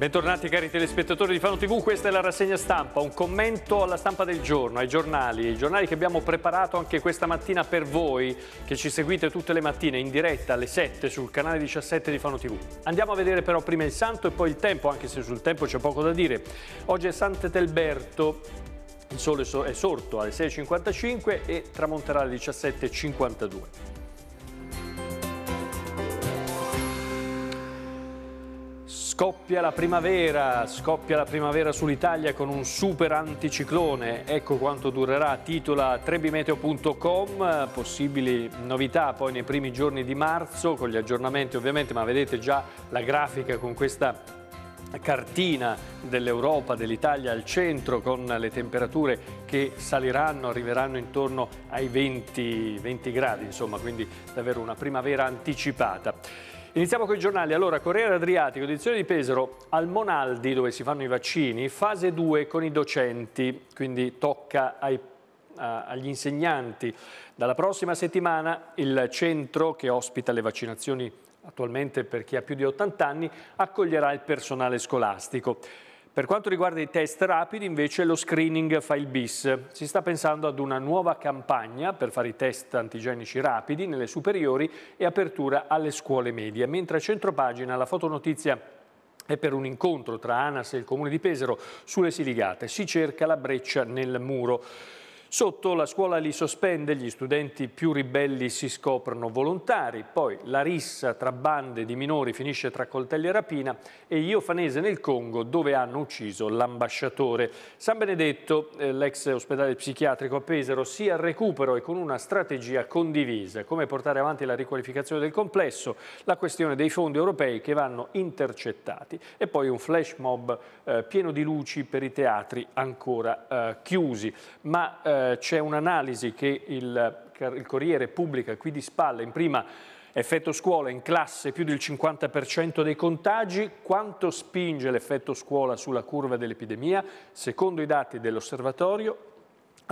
Bentornati cari telespettatori di Fano TV, questa è la rassegna stampa, un commento alla stampa del giorno, ai giornali, i giornali che abbiamo preparato anche questa mattina per voi che ci seguite tutte le mattine in diretta alle 7 sul canale 17 di Fano TV. Andiamo a vedere però prima il santo e poi il tempo, anche se sul tempo c'è poco da dire. Oggi è Sant'Etelberto, il sole è sorto alle 6.55 e tramonterà alle 17.52. Scoppia la primavera, scoppia la primavera sull'Italia con un super anticiclone, ecco quanto durerà, titola trebimeteo.com, possibili novità poi nei primi giorni di marzo con gli aggiornamenti ovviamente, ma vedete già la grafica con questa cartina dell'Europa, dell'Italia al centro con le temperature che saliranno, arriveranno intorno ai 20, 20 gradi, insomma, quindi davvero una primavera anticipata. Iniziamo con i giornali. Allora, Corriere Adriatico, edizione di Pesaro, al Monaldi dove si fanno i vaccini, fase 2 con i docenti, quindi tocca ai, a, agli insegnanti. Dalla prossima settimana il centro che ospita le vaccinazioni attualmente per chi ha più di 80 anni accoglierà il personale scolastico. Per quanto riguarda i test rapidi, invece, lo screening fa il bis. Si sta pensando ad una nuova campagna per fare i test antigenici rapidi nelle superiori e apertura alle scuole medie. Mentre a centropagina la fotonotizia è per un incontro tra ANAS e il Comune di Pesaro sulle Siligate. Si cerca la breccia nel muro. Sotto la scuola li sospende, gli studenti più ribelli si scoprono volontari, poi la rissa tra bande di minori finisce tra coltelli e rapina e Iofanese nel Congo dove hanno ucciso l'ambasciatore. San Benedetto, eh, l'ex ospedale psichiatrico a Pesaro, si al recupero e con una strategia condivisa, come portare avanti la riqualificazione del complesso, la questione dei fondi europei che vanno intercettati e poi un flash mob eh, pieno di luci per i teatri ancora eh, chiusi. Ma, eh, eh, c'è un'analisi che il, il Corriere pubblica qui di spalla in prima effetto scuola in classe più del 50% dei contagi, quanto spinge l'effetto scuola sulla curva dell'epidemia? Secondo i dati dell'osservatorio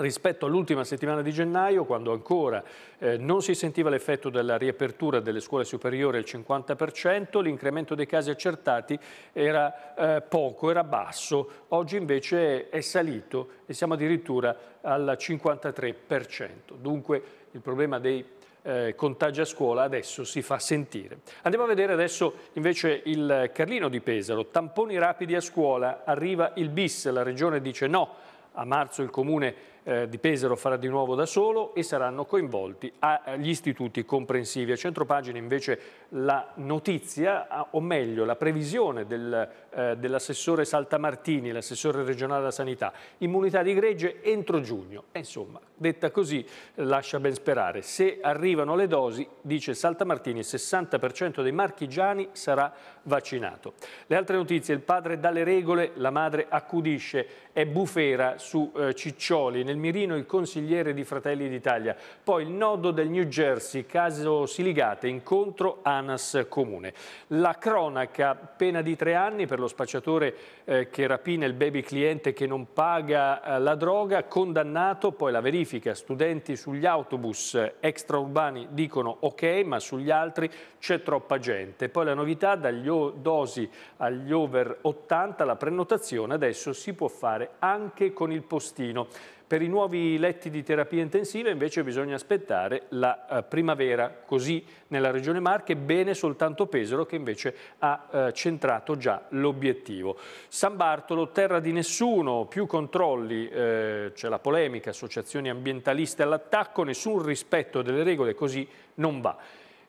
rispetto all'ultima settimana di gennaio, quando ancora eh, non si sentiva l'effetto della riapertura delle scuole superiori al 50%, l'incremento dei casi accertati era eh, poco, era basso, oggi invece è salito e siamo addirittura al 53%. Dunque il problema dei eh, contagi a scuola adesso si fa sentire. Andiamo a vedere adesso invece il Carlino di Pesaro, tamponi rapidi a scuola, arriva il bis, la regione dice no, a marzo il comune eh, di Pesaro farà di nuovo da solo e saranno coinvolti eh, gli istituti comprensivi. A centro pagina invece la notizia, o meglio la previsione del, eh, dell'assessore Saltamartini, l'assessore regionale della sanità, immunità di gregge entro giugno. E insomma, detta così lascia ben sperare. Se arrivano le dosi, dice Saltamartini, il 60% dei marchigiani sarà vaccinato. Le altre notizie, il padre dà le regole, la madre accudisce, è bufera su eh, Ciccioli, nel mirino il consigliere di Fratelli d'Italia, poi il nodo del New Jersey, caso Siligate, incontro ANAS Comune. La cronaca, pena di tre anni per lo spacciatore eh, che rapina il baby cliente che non paga eh, la droga, condannato, poi la verifica, studenti sugli autobus extraurbani dicono ok, ma sugli altri c'è troppa gente. Poi la novità dagli dosi agli over 80 la prenotazione adesso si può fare anche con il postino. Per i nuovi letti di terapia intensiva invece bisogna aspettare la eh, primavera, così nella Regione Marche bene soltanto Pesaro che invece ha eh, centrato già l'obiettivo. San Bartolo, terra di nessuno, più controlli, eh, c'è la polemica, associazioni ambientaliste all'attacco, nessun rispetto delle regole, così non va.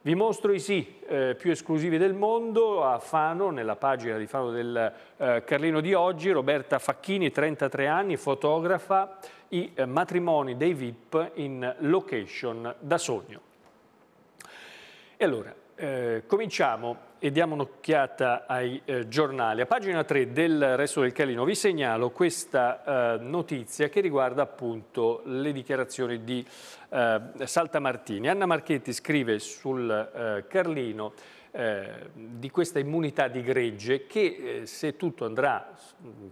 Vi mostro i sì eh, più esclusivi del mondo a Fano, nella pagina di Fano del eh, Carlino di oggi, Roberta Facchini, 33 anni, fotografa i eh, matrimoni dei VIP in location da sogno. E allora, eh, cominciamo e diamo un'occhiata ai eh, giornali. A pagina 3 del Resto del Calino vi segnalo questa eh, notizia che riguarda appunto le dichiarazioni di eh, Saltamartini. Anna Marchetti scrive sul eh, Carlino di questa immunità di gregge che se tutto andrà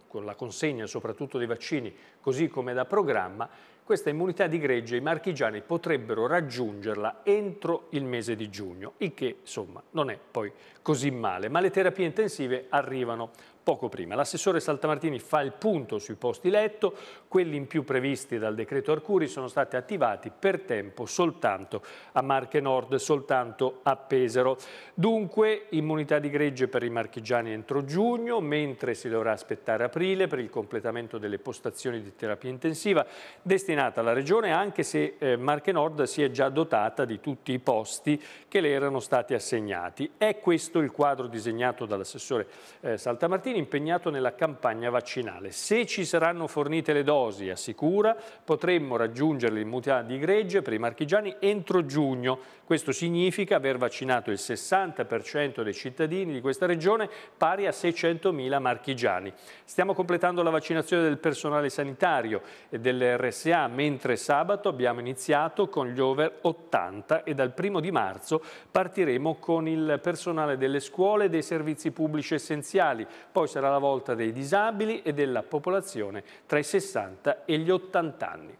con la consegna soprattutto dei vaccini così come da programma questa immunità di gregge i marchigiani potrebbero raggiungerla entro il mese di giugno, il che insomma non è poi così male, ma le terapie intensive arrivano poco prima. L'assessore Saltamartini fa il punto sui posti letto, quelli in più previsti dal decreto Arcuri sono stati attivati per tempo soltanto a Marche Nord, soltanto a Pesero. Dunque immunità di gregge per i marchigiani entro giugno, mentre si dovrà aspettare aprile per il completamento delle postazioni di terapia intensiva destinata alla regione, anche se eh, Marche Nord si è già dotata di tutti i posti che le erano stati assegnati. È questo il quadro disegnato dall'assessore eh, Saltamartini impegnato nella campagna vaccinale. Se ci saranno fornite le dosi, assicura, potremmo raggiungere l'immunità di gregge per i marchigiani entro giugno. Questo significa aver vaccinato il 60% dei cittadini di questa regione, pari a 600.000 marchigiani. Stiamo completando la vaccinazione del personale sanitario e dell'RSA, mentre sabato abbiamo iniziato con gli over 80 e dal primo di marzo partiremo con il personale delle scuole e dei servizi pubblici essenziali. Poi sarà la volta dei disabili e della popolazione tra i 60 e gli 80 anni.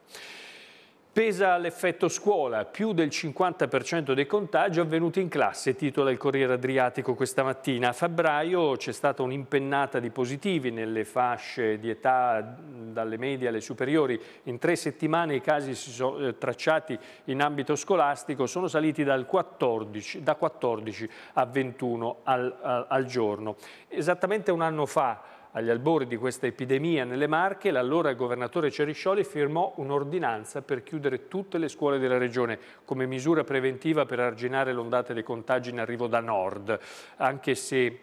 Pesa l'effetto scuola, più del 50% dei contagi avvenuti in classe, titola il Corriere Adriatico questa mattina. A febbraio c'è stata un'impennata di positivi nelle fasce di età dalle medie alle superiori. In tre settimane i casi si sono, eh, tracciati in ambito scolastico sono saliti 14, da 14 a 21 al, al giorno. Esattamente un anno fa agli albori di questa epidemia nelle Marche, l'allora governatore Ceriscioli firmò un'ordinanza per chiudere tutte le scuole della regione come misura preventiva per arginare l'ondata dei contagi in arrivo da nord, anche se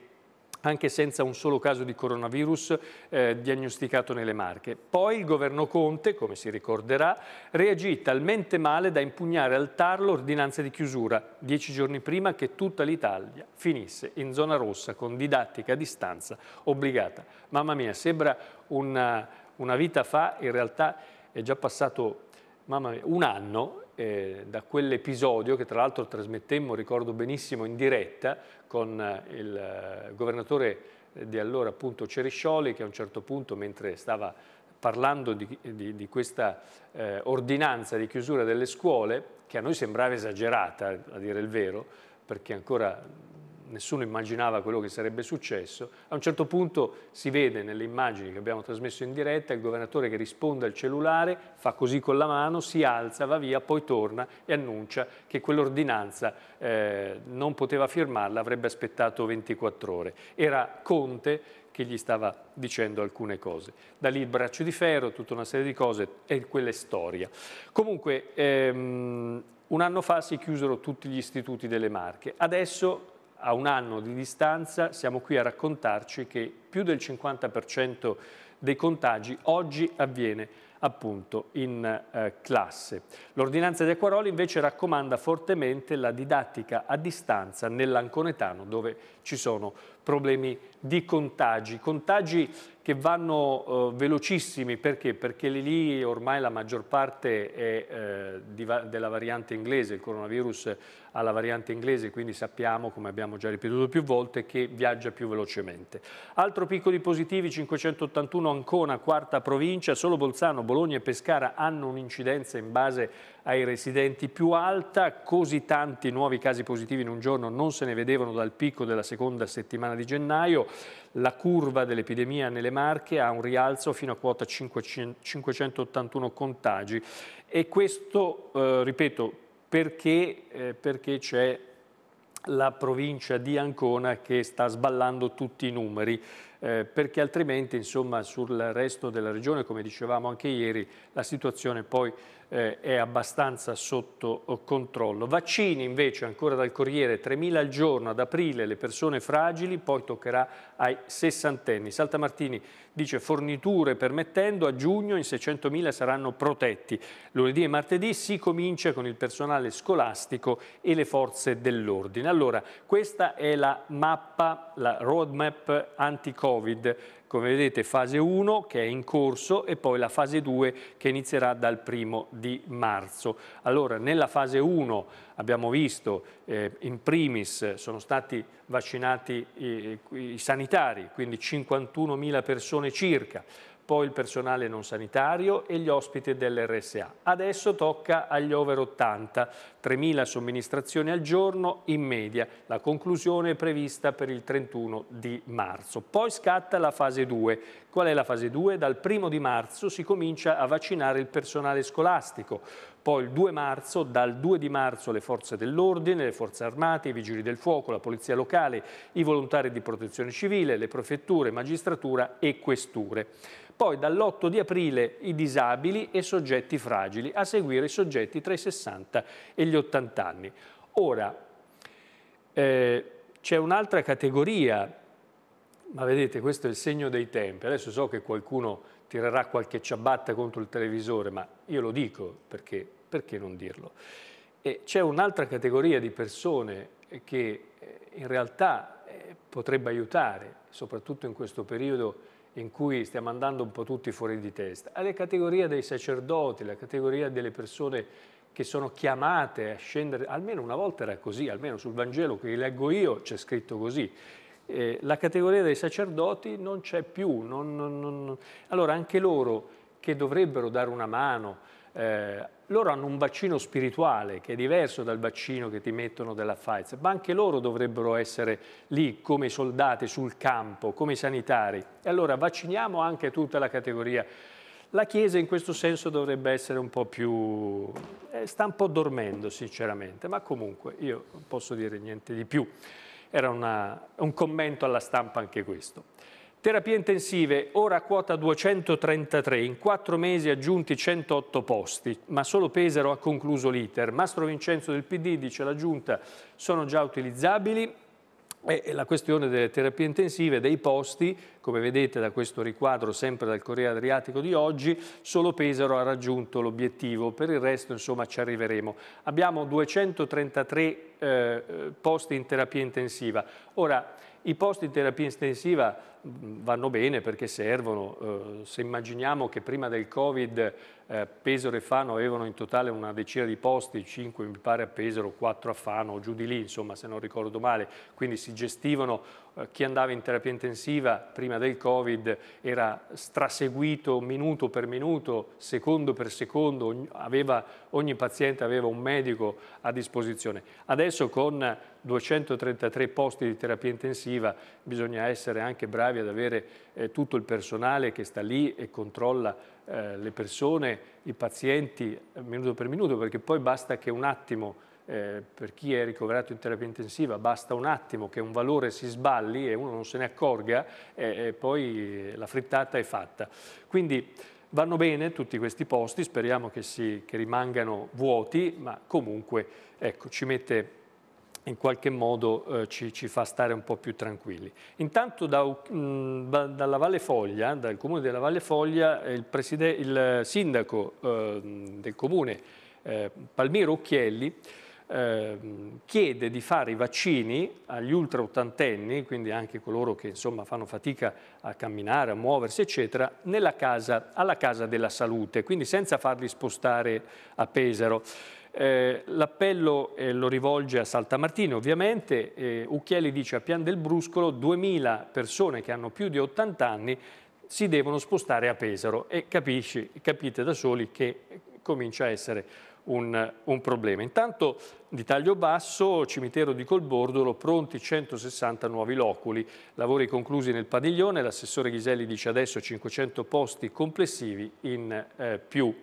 anche senza un solo caso di coronavirus eh, diagnosticato nelle Marche. Poi il governo Conte, come si ricorderà, reagì talmente male da impugnare al TAR l'ordinanza di chiusura, dieci giorni prima che tutta l'Italia finisse in zona rossa con didattica a distanza obbligata. Mamma mia, sembra una, una vita fa, in realtà è già passato mia, un anno eh, da quell'episodio che tra l'altro trasmettemmo, ricordo benissimo, in diretta con eh, il eh, governatore eh, di allora appunto Ceriscioli che a un certo punto mentre stava parlando di, di, di questa eh, ordinanza di chiusura delle scuole che a noi sembrava esagerata a dire il vero perché ancora nessuno immaginava quello che sarebbe successo. A un certo punto si vede nelle immagini che abbiamo trasmesso in diretta il governatore che risponde al cellulare, fa così con la mano, si alza, va via, poi torna e annuncia che quell'ordinanza eh, non poteva firmarla, avrebbe aspettato 24 ore. Era Conte che gli stava dicendo alcune cose. Da lì il braccio di ferro, tutta una serie di cose e quella è storia. Comunque, ehm, un anno fa si chiusero tutti gli istituti delle Marche. Adesso a un anno di distanza siamo qui a raccontarci che più del 50% dei contagi oggi avviene appunto in eh, classe. L'ordinanza di Acquaroli invece raccomanda fortemente la didattica a distanza nell'Anconetano dove ci sono problemi di contagi, contagi che vanno eh, velocissimi perché? Perché lì ormai la maggior parte è eh, di, della variante inglese, il coronavirus ha la variante inglese, quindi sappiamo, come abbiamo già ripetuto più volte, che viaggia più velocemente. Altro picco di positivi, 581 Ancona, quarta provincia, solo Bolzano, Bologna e Pescara hanno un'incidenza in base ai residenti più alta, così tanti nuovi casi positivi in un giorno non se ne vedevano dal picco della seconda settimana di gennaio, la curva dell'epidemia nelle Marche ha un rialzo fino a quota 581 contagi e questo, eh, ripeto, perché eh, c'è la provincia di Ancona che sta sballando tutti i numeri, eh, perché altrimenti insomma, sul resto della regione, come dicevamo anche ieri, la situazione poi eh, è abbastanza sotto eh, controllo. Vaccini invece ancora dal Corriere 3.000 al giorno ad aprile le persone fragili, poi toccherà ai sessantenni. Saltamartini dice forniture permettendo, a giugno in 600.000 saranno protetti. Lunedì e martedì si comincia con il personale scolastico e le forze dell'ordine. Allora, questa è la mappa, la roadmap anti-Covid come vedete fase 1 che è in corso e poi la fase 2 che inizierà dal primo di marzo. Allora nella fase 1 abbiamo visto eh, in primis sono stati vaccinati eh, i sanitari sanitari, quindi 51.000 persone circa, poi il personale non sanitario e gli ospiti dell'RSA. Adesso tocca agli over 80, 3.000 somministrazioni al giorno in media. La conclusione è prevista per il 31 di marzo. Poi scatta la fase 2. Qual è la fase 2? Dal 1 di marzo si comincia a vaccinare il personale scolastico poi il 2 marzo, dal 2 di marzo le forze dell'ordine, le forze armate, i vigili del fuoco, la polizia locale, i volontari di protezione civile, le prefetture, magistratura e questure. Poi dall'8 di aprile i disabili e soggetti fragili, a seguire i soggetti tra i 60 e gli 80 anni. Ora, eh, c'è un'altra categoria, ma vedete questo è il segno dei tempi, adesso so che qualcuno tirerà qualche ciabatta contro il televisore, ma io lo dico perché, perché non dirlo. c'è un'altra categoria di persone che eh, in realtà eh, potrebbe aiutare, soprattutto in questo periodo in cui stiamo andando un po' tutti fuori di testa, alla categoria dei sacerdoti, la categoria delle persone che sono chiamate a scendere, almeno una volta era così, almeno sul Vangelo che leggo io c'è scritto così, eh, la categoria dei sacerdoti non c'è più. Non, non, non... Allora anche loro che dovrebbero dare una mano, eh, loro hanno un vaccino spirituale che è diverso dal vaccino che ti mettono della Pfizer, ma anche loro dovrebbero essere lì come soldati sul campo, come sanitari. E allora vacciniamo anche tutta la categoria. La Chiesa in questo senso dovrebbe essere un po' più... Eh, sta un po' dormendo sinceramente, ma comunque io non posso dire niente di più. Era una, un commento alla stampa anche questo. Terapie intensive, ora quota 233, in quattro mesi aggiunti 108 posti, ma solo Pesaro ha concluso l'iter. Mastro Vincenzo del PD dice la Giunta sono già utilizzabili, è la questione delle terapie intensive, dei posti, come vedete da questo riquadro sempre dal Corriere Adriatico di oggi, solo Pesaro ha raggiunto l'obiettivo, per il resto insomma ci arriveremo. Abbiamo 233 eh, posti in terapia intensiva. Ora, i posti in terapia intensiva vanno bene perché servono. Eh, se immaginiamo che prima del Covid eh, Pesaro e Fano avevano in totale una decina di posti, 5 mi pare a Pesaro, 4 a Fano, giù di lì, insomma, se non ricordo male, quindi si gestivano, eh, chi andava in terapia intensiva prima del Covid era straseguito minuto per minuto, secondo per secondo, aveva, ogni paziente aveva un medico a disposizione. Adesso con 233 posti di terapia intensiva bisogna essere anche bravi Bravi ad avere eh, tutto il personale che sta lì e controlla eh, le persone, i pazienti eh, minuto per minuto, perché poi basta che un attimo, eh, per chi è ricoverato in terapia intensiva, basta un attimo che un valore si sballi e uno non se ne accorga eh, e poi la frittata è fatta. Quindi vanno bene tutti questi posti, speriamo che, si, che rimangano vuoti, ma comunque ecco, ci mette in qualche modo eh, ci, ci, fa stare un po' più tranquilli. Intanto da, mh, dalla Valle Foglia, dal comune della Valle Foglia, eh, il, il sindaco eh, del comune eh, Palmiro Occhielli eh, chiede di fare i vaccini agli ultra ottantenni, quindi anche coloro che insomma, fanno fatica a camminare, a muoversi, eccetera, casa, alla casa della salute, quindi senza farli spostare a Pesaro. Eh, L'appello eh, lo rivolge a Saltamartini, ovviamente. Eh, Ucchielli dice a Pian del Bruscolo 2.000 persone che hanno più di 80 anni si devono spostare a Pesaro e capisci, capite da soli che comincia a essere un, un, problema. Intanto di taglio basso, cimitero di Colbordolo, pronti 160 nuovi loculi, lavori conclusi nel padiglione, l'assessore Ghiselli dice adesso 500 posti complessivi in eh, più.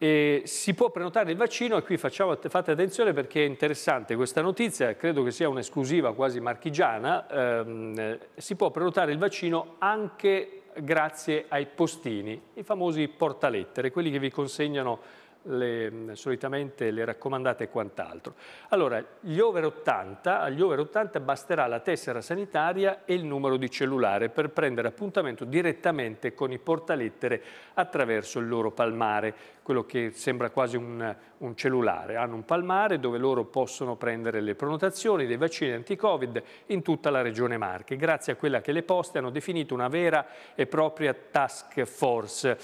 E si può prenotare il vaccino e qui facciamo, fate attenzione perché è interessante questa notizia, credo che sia un'esclusiva quasi marchigiana, ehm, eh, si può prenotare il vaccino anche grazie ai postini, i famosi portalettere, quelli che vi consegnano le, solitamente le raccomandate e quant'altro. Allora, gli over 80, agli over 80 basterà la tessera sanitaria e il numero di cellulare per prendere appuntamento direttamente con i portalettere attraverso il loro palmare, quello che sembra quasi un, un cellulare. Hanno un palmare dove loro possono prendere le prenotazioni dei vaccini anti-Covid in tutta la regione Marche, grazie a quella che le poste hanno definito una vera e propria task force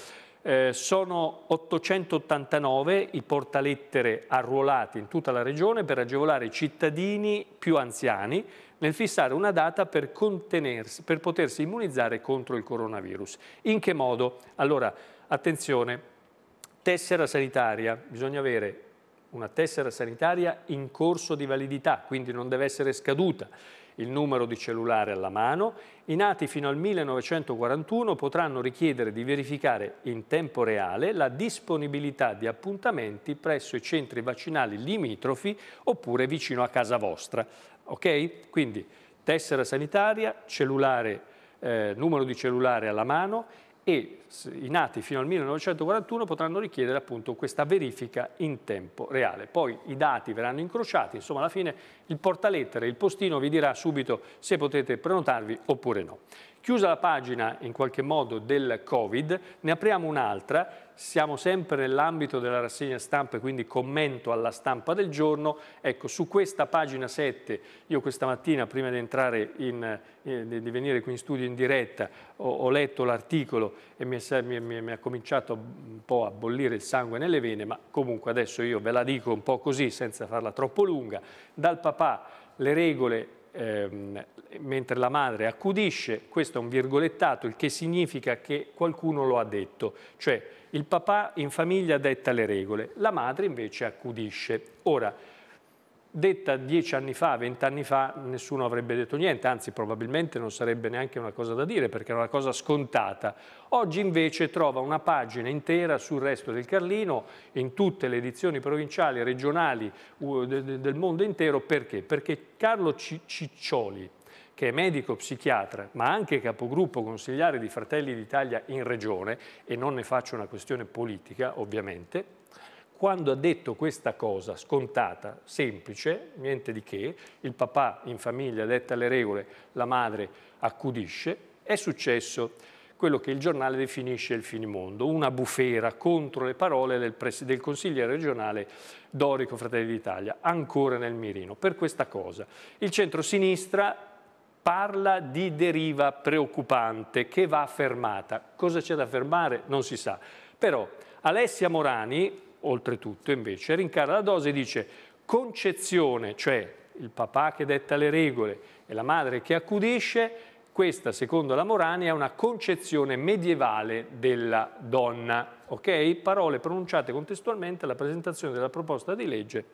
eh, sono 889 i portalettere arruolati in tutta la regione per agevolare i cittadini più anziani nel fissare una data per, per potersi immunizzare contro il coronavirus. In che modo? Allora, attenzione, tessera sanitaria, bisogna avere una tessera sanitaria in corso di validità, quindi non deve essere scaduta il numero di cellulare alla mano, i nati fino al 1941 potranno richiedere di verificare in tempo reale la disponibilità di appuntamenti presso i centri vaccinali limitrofi oppure vicino a casa vostra. Ok? Quindi tessera sanitaria, cellulare, eh, numero di cellulare alla mano, e i nati fino al 1941 potranno richiedere appunto questa verifica in tempo reale. Poi i dati verranno incrociati, insomma alla fine il portalettere, il postino vi dirà subito se potete prenotarvi oppure no. Chiusa la pagina in qualche modo del Covid, ne apriamo un'altra, siamo sempre nell'ambito della rassegna stampa e quindi commento alla stampa del giorno. Ecco, su questa pagina 7, io questa mattina prima di, in, eh, di venire qui in studio in diretta, ho, ho letto l'articolo e mi, è, mi, mi, mi ha cominciato un po' a bollire il sangue nelle vene, ma comunque adesso io ve la dico un po' così, senza farla troppo lunga. Dal papà le regole Ehm, mentre la madre accudisce, questo è un virgolettato, il che significa che qualcuno lo ha detto, cioè il papà in famiglia detta le regole, la madre invece accudisce. Ora, detta dieci anni fa, vent'anni fa, nessuno avrebbe detto niente, anzi probabilmente non sarebbe neanche una cosa da dire perché era una cosa scontata. Oggi invece trova una pagina intera sul resto del Carlino, in tutte le edizioni provinciali e regionali del mondo intero, perché? Perché Carlo Ciccioli, che è medico psichiatra, ma anche capogruppo consigliare di Fratelli d'Italia in Regione, e non ne faccio una questione politica ovviamente, quando ha detto questa cosa scontata, semplice, niente di che, il papà in famiglia detta le regole, la madre accudisce, è successo quello che il giornale definisce il finimondo, una bufera contro le parole del, del consigliere regionale Dorico Fratelli d'Italia, ancora nel mirino. Per questa cosa il centro-sinistra parla di deriva preoccupante che va fermata. Cosa c'è da fermare? Non si sa. Però Alessia Morani, oltretutto invece rincara la dose e dice concezione, cioè il papà che detta le regole e la madre che accudisce, questa secondo la Morani è una concezione medievale della donna. Okay? Parole pronunciate contestualmente alla presentazione della proposta di legge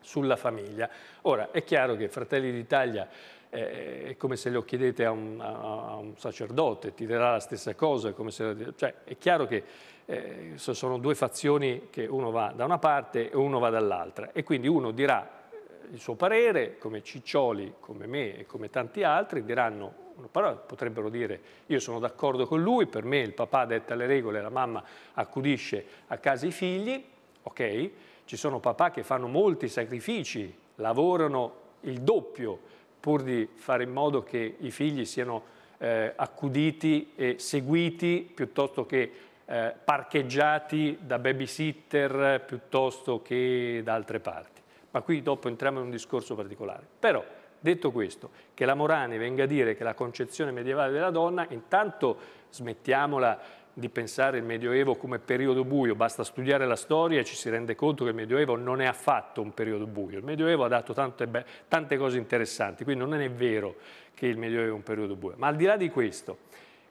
sulla famiglia. Ora, è chiaro che Fratelli d'Italia eh, è come se lo chiedete a un, a un, sacerdote, ti dirà la stessa cosa, come se, cioè, è chiaro che eh, sono due fazioni che uno va da una parte e uno va dall'altra e quindi uno dirà eh, il suo parere, come Ciccioli, come me e come tanti altri, diranno Parola, potrebbero dire io sono d'accordo con lui, per me il papà detta le regole, la mamma accudisce a casa i figli, ok? Ci sono papà che fanno molti sacrifici, lavorano il doppio pur di fare in modo che i figli siano eh, accuditi e seguiti piuttosto che eh, parcheggiati da babysitter piuttosto che da altre parti. Ma qui dopo entriamo in un discorso particolare. Però, detto questo, che la Morani venga a dire che la concezione medievale della donna, intanto smettiamola di pensare il Medioevo come periodo buio, basta studiare la storia e ci si rende conto che il Medioevo non è affatto un periodo buio, il Medioevo ha dato tante, tante cose interessanti, quindi non è vero che il Medioevo è un periodo buio, ma al di là di questo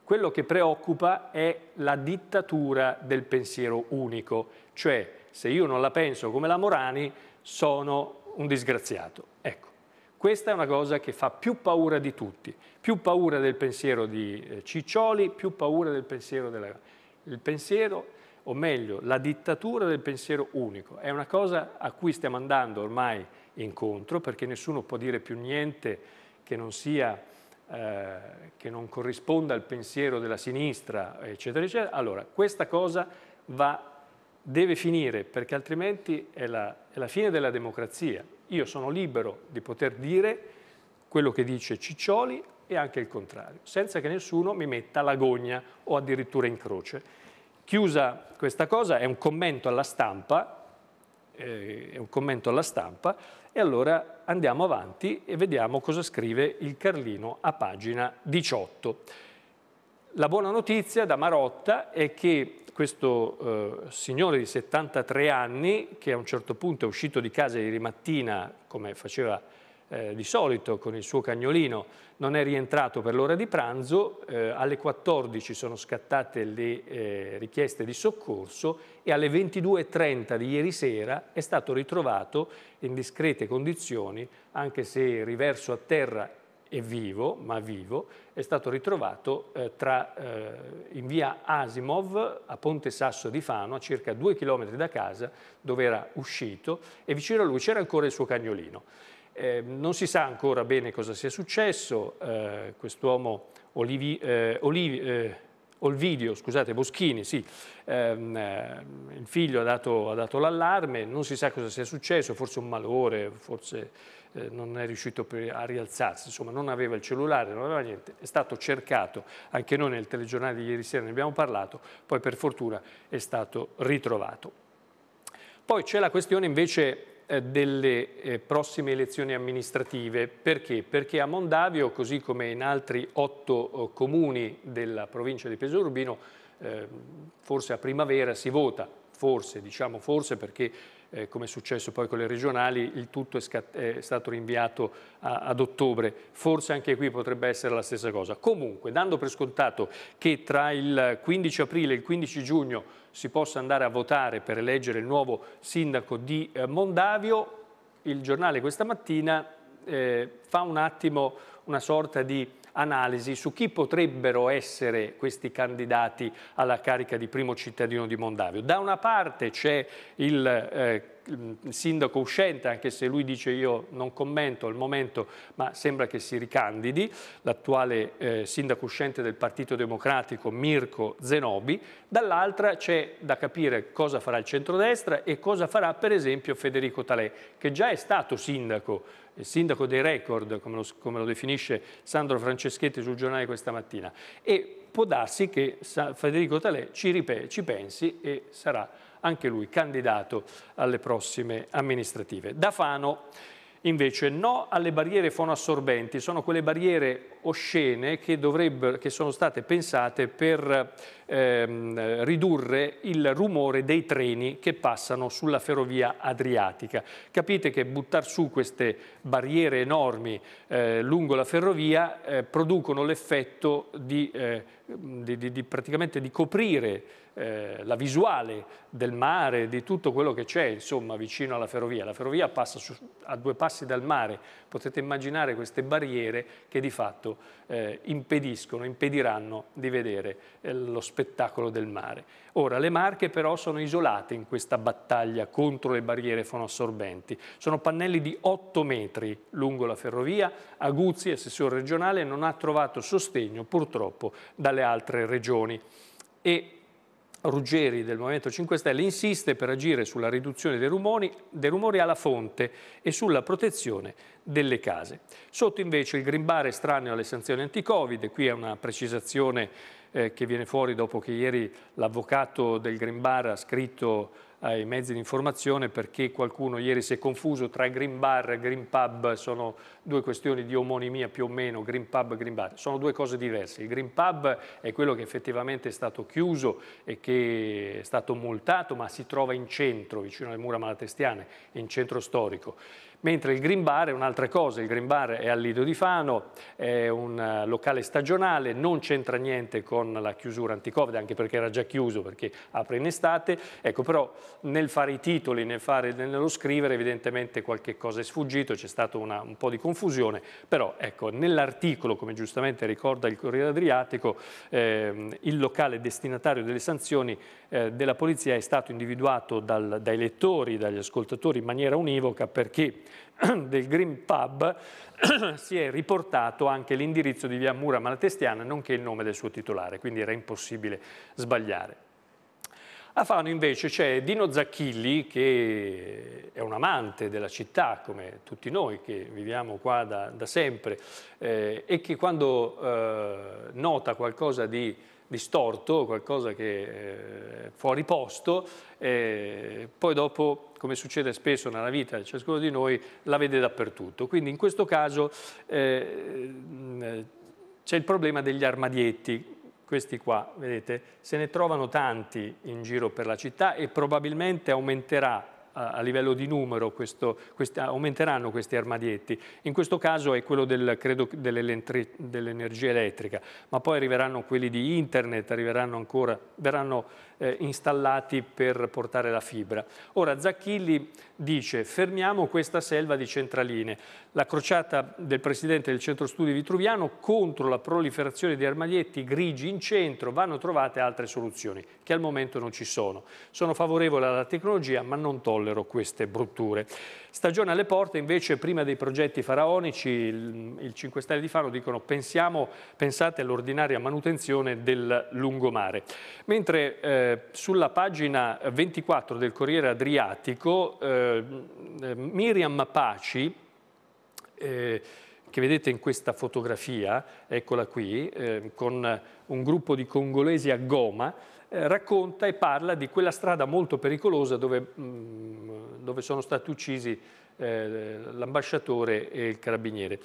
quello che preoccupa è la dittatura del pensiero unico, cioè se io non la penso come la Morani sono un disgraziato. Ecco, questa è una cosa che fa più paura di tutti, più paura del pensiero di eh, Ciccioli, più paura del pensiero della... Il pensiero o meglio la dittatura del pensiero unico. È una cosa a cui stiamo andando ormai incontro perché nessuno può dire più niente che non sia eh, che non corrisponda al pensiero della sinistra, eccetera, eccetera, allora questa cosa va, deve finire perché altrimenti è la, è la fine della democrazia. Io sono libero di poter dire quello che dice Ciccioli e anche il contrario, senza che nessuno mi metta l'agonia o addirittura in croce. Chiusa questa cosa, è un commento alla stampa, eh, è un commento alla stampa, e allora andiamo avanti e vediamo cosa scrive il Carlino a pagina 18. La buona notizia da Marotta è che questo eh, signore di 73 anni, che a un certo punto è uscito di casa ieri mattina, come faceva eh, di solito con il suo cagnolino, non è rientrato per l'ora di pranzo, eh, alle 14 sono scattate le eh, richieste di soccorso e alle 22.30 di ieri sera è stato ritrovato in discrete condizioni, anche se riverso a terra e vivo, ma vivo, è stato ritrovato eh, tra, eh, in via Asimov a Ponte Sasso di Fano, a circa due chilometri da casa, dove era uscito, e vicino a lui c'era ancora il suo cagnolino. Eh, non si sa ancora bene cosa sia successo, eh, quest'uomo Olivi, eh, Olivi, eh, Olvidio scusate, Boschini, sì, ehm, eh, il figlio ha dato, dato l'allarme, non si sa cosa sia successo, forse un malore, forse eh, non è riuscito a rialzarsi, insomma non aveva il cellulare, non aveva niente, è stato cercato, anche noi nel telegiornale di ieri sera ne abbiamo parlato, poi per fortuna è stato ritrovato. Poi c'è la questione invece eh, delle eh, prossime elezioni amministrative. Perché? Perché a Mondavio, così come in altri otto oh, comuni della provincia di Pesaro Urbino, eh, forse a primavera si vota, forse, diciamo forse perché come è successo poi con le regionali, il tutto è, è stato rinviato ad ottobre. Forse anche qui potrebbe essere la stessa cosa. Comunque, dando per scontato che tra il 15 aprile e il 15 giugno si possa andare a votare per eleggere il nuovo sindaco di eh, Mondavio, il giornale questa mattina eh, fa un attimo una sorta di analisi su chi potrebbero essere questi candidati alla carica di primo cittadino di Mondavio. Da una parte c'è il eh, sindaco uscente, anche se lui dice io non commento al momento, ma sembra che si ricandidi, l'attuale eh, sindaco uscente del Partito Democratico Mirko Zenobi, dall'altra c'è da capire cosa farà il centrodestra e cosa farà per esempio Federico Talè, che già è stato sindaco il eh, sindaco dei record, come lo, come lo, definisce Sandro Franceschetti sul giornale questa mattina. E può darsi che Federico Talè ci, ripe, ci pensi e sarà anche lui candidato alle prossime amministrative. Da Fano invece no alle barriere fonoassorbenti, sono quelle barriere oscene scene che, che sono state pensate per ehm, ridurre il rumore dei treni che passano sulla ferrovia adriatica. Capite che buttare su queste barriere enormi eh, lungo la ferrovia eh, producono l'effetto di, eh, di, di, di, di coprire eh, la visuale del mare, di tutto quello che c'è insomma vicino alla ferrovia. La ferrovia passa su, a due passi dal mare, potete immaginare queste barriere che di fatto fatto eh, impediscono, impediranno di vedere eh, lo spettacolo del mare. Ora, le Marche però sono isolate in questa battaglia contro le barriere fonoassorbenti. Sono pannelli di 8 metri lungo la ferrovia. Aguzzi, assessore regionale, non ha trovato sostegno purtroppo dalle altre regioni. E Ruggeri del Movimento 5 Stelle insiste per agire sulla riduzione dei rumori, dei rumori, alla fonte e sulla protezione delle case. Sotto invece il Green Bar estraneo alle sanzioni anti-Covid, qui è una precisazione eh, che viene fuori dopo che ieri l'avvocato del Green ha scritto ai mezzi di informazione perché qualcuno ieri si è confuso tra Green Bar e Green Pub, sono due questioni di omonimia più o meno, Green Pub e Green Bar, sono due cose diverse. Il Green Pub è quello che effettivamente è stato chiuso e che è stato multato, ma si trova in centro, vicino alle mura malatestiane, in centro storico. Mentre il Green Bar è un'altra cosa, il Green Bar è al Lido di Fano, è un eh, locale stagionale, non c'entra niente con la chiusura anti-Covid, anche perché era già chiuso, perché apre in estate. Ecco, però nel fare i titoli, nel fare, nello scrivere, evidentemente qualche cosa è sfuggito, c'è stata un po' di confusione, però ecco, nell'articolo, come giustamente ricorda il Corriere Adriatico, ehm, il locale destinatario delle sanzioni eh, della polizia è stato individuato dal, dai lettori, dagli ascoltatori in maniera univoca perché del Green Pub si è riportato anche l'indirizzo di via Mura Malatestiana, nonché il nome del suo titolare, quindi era impossibile sbagliare. A Fano invece c'è Dino Zacchilli, che è un amante della città, come tutti noi che viviamo qua da, da sempre, eh, e che quando eh, nota qualcosa di distorto, qualcosa che eh, è fuori posto, e poi dopo, come succede spesso nella vita di ciascuno di noi, la vede dappertutto. Quindi in questo caso eh, mm, eh c'è il problema degli armadietti, questi qua, vedete, se ne trovano tanti in giro per la città e probabilmente aumenterà a, livello di numero questo, quest, aumenteranno questi armadietti. In questo caso è quello del, dell'energia elettrica, ma poi arriveranno quelli di internet, arriveranno ancora, verranno eh, installati per portare la fibra. Ora Zacchilli dice fermiamo questa selva di centraline. La crociata del presidente del centro studi vitruviano contro la proliferazione di armadietti grigi in centro vanno trovate altre soluzioni che al momento non ci sono. Sono favorevole alla tecnologia ma non tollero queste brutture. Stagione alle porte, invece, prima dei progetti faraonici, il, il 5 Stelle di Fano dicono pensiamo, pensate all'ordinaria manutenzione del lungomare. Mentre eh, sulla pagina 24 del Corriere Adriatico, eh, Miriam Paci, eh, che vedete in questa fotografia, eccola qui, eh, con un gruppo di congolesi a Goma, eh, racconta e parla di quella strada molto pericolosa dove, mh, mm, dove sono stati uccisi eh, l'ambasciatore e il carabiniere.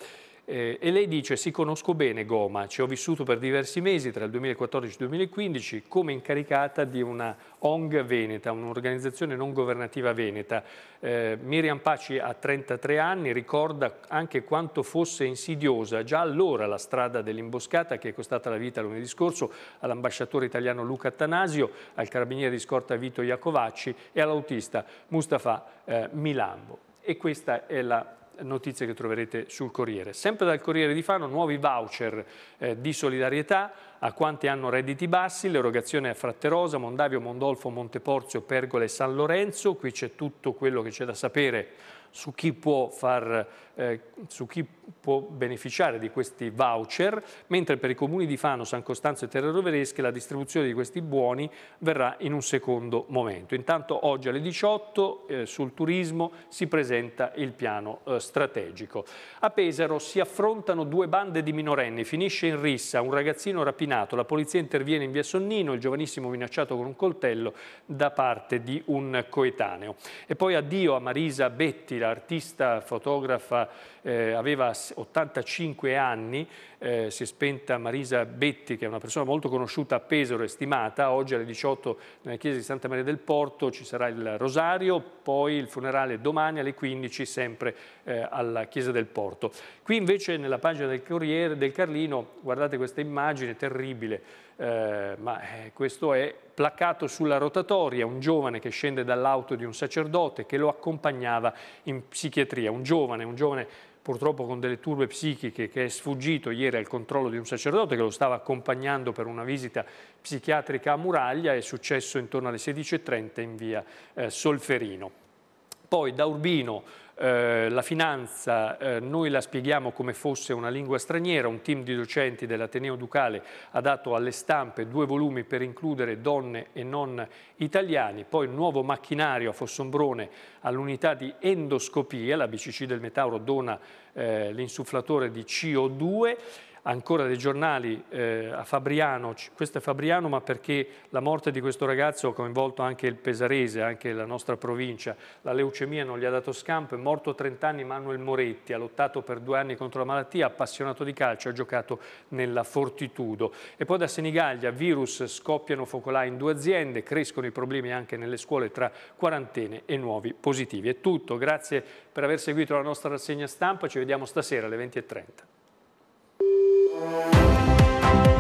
Eh, e lei dice, sì conosco bene Goma, ci ho vissuto per diversi mesi tra il 2014 e il 2015 come incaricata di una ONG Veneta, un'organizzazione non governativa veneta. Eh, Miriam Paci ha 33 anni, ricorda anche quanto fosse insidiosa già allora la strada dell'imboscata che è costata la vita lunedì scorso all'ambasciatore italiano Luca Attanasio, al carabiniere di scorta Vito Iacovacci e all'autista Mustafa eh, Milambo. E questa è la notizia che troverete sul Corriere. Sempre dal Corriere di Fano, nuovi voucher eh, di solidarietà a quanti hanno redditi bassi, l'erogazione a Fratterosa, Mondavio, Mondolfo, Monteporzio, Pergole e San Lorenzo. Qui c'è tutto quello che c'è da sapere su chi può far, eh, su chi può beneficiare di questi voucher, mentre per i comuni di Fano, San Costanzo e Terre Roveresche la distribuzione di questi buoni verrà in un secondo momento. Intanto oggi alle 18 eh, sul turismo si presenta il piano eh, strategico. A Pesaro si affrontano due bande di minorenni, finisce in rissa un ragazzino rapinato, la polizia interviene in via Sonnino, il giovanissimo minacciato con un coltello da parte di un coetaneo. E poi addio a Marisa Betti, l'artista fotografa eh, aveva 85 anni, eh, si è spenta Marisa Betti, che è una persona molto conosciuta a Pesaro e stimata, oggi alle 18 nella chiesa di Santa Maria del Porto ci sarà il rosario, poi il funerale domani alle 15 sempre eh, alla chiesa del Porto. Qui invece nella pagina del Corriere del Carlino, guardate questa immagine terribile, eh, ma eh, questo è placato sulla rotatoria, un giovane che scende dall'auto di un sacerdote che lo accompagnava in psichiatria, un giovane, un giovane purtroppo con delle turbe psichiche, che è sfuggito ieri al controllo di un sacerdote che lo stava accompagnando per una visita psichiatrica a Muraglia, è successo intorno alle 16.30 in via eh, Solferino. Poi da Urbino eh, la finanza eh, noi la spieghiamo come fosse una lingua straniera, un team di docenti dell'Ateneo Ducale ha dato alle stampe due volumi per includere donne e non italiani, poi il nuovo macchinario a Fossombrone all'unità di endoscopia, la BCC del Metauro dona eh, l'insufflatore di CO2 ancora dei giornali eh, a Fabriano, questo è Fabriano ma perché la morte di questo ragazzo ha coinvolto anche il Pesarese, anche la nostra provincia, la leucemia non gli ha dato scampo, è morto a 30 anni Manuel Moretti, ha lottato per due anni contro la malattia, appassionato di calcio, ha giocato nella Fortitudo. E poi da Senigallia virus scoppiano focolai in due aziende, crescono i problemi anche nelle scuole tra quarantene e nuovi positivi. È tutto, grazie per aver seguito la nostra rassegna stampa, ci vediamo stasera alle 20.30. Música